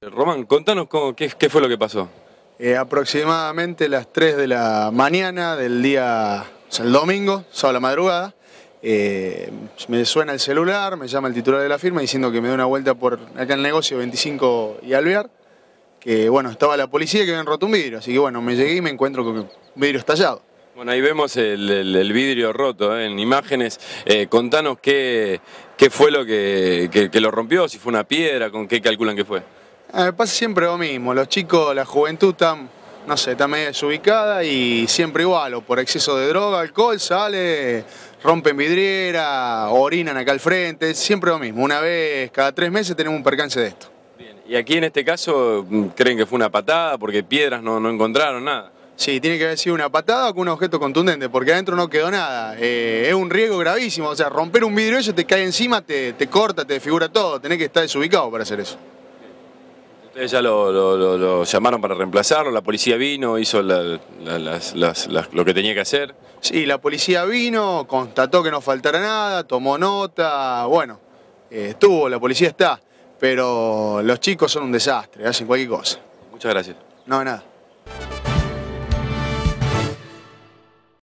Román, contanos cómo, qué, fue lo que pasó. Eh, aproximadamente las 3 de la mañana del día, o sea, el domingo, sábado a la madrugada, eh, me suena el celular, me llama el titular de la firma diciendo que me dé una vuelta por acá en el negocio 25 y Alvear, que bueno, estaba la policía que habían roto un vidrio, así que bueno, me llegué y me encuentro con un vidrio estallado. Bueno, ahí vemos el, vidrio roto eh, en imágenes. contanos qué, qué, fue lo que lo rompió, si fue una piedra, con qué calculan que fue. Ah, pasa siempre lo mismo, los chicos, la juventud están, no sé, está medio desubicada y siempre igual, o por exceso de droga, alcohol, sale, rompen vidriera, orinan acá al frente, siempre lo mismo, una vez cada tres meses tenemos un percance de esto. Bien. Y aquí en este caso, mm, ¿creen que fue una patada? Porque piedras no, no encontraron nada. Sí, tiene que haber sido una patada o con un objeto contundente, porque adentro no quedó nada. Eh, es un riesgo gravísimo, o sea, romper un vidrio eso te cae encima, te, te corta, te figura todo, tenés que estar desubicado para hacer eso. Eh, ya lo, llamaron para reemplazarlo, la policía vino, hizo lo que tenía que hacer. Sí, la policía vino, constató que no faltara nada, tomó nota, bueno, eh, estuvo, la policía está, pero los chicos son un desastre, hacen cualquier cosa. Muchas gracias. No, nada.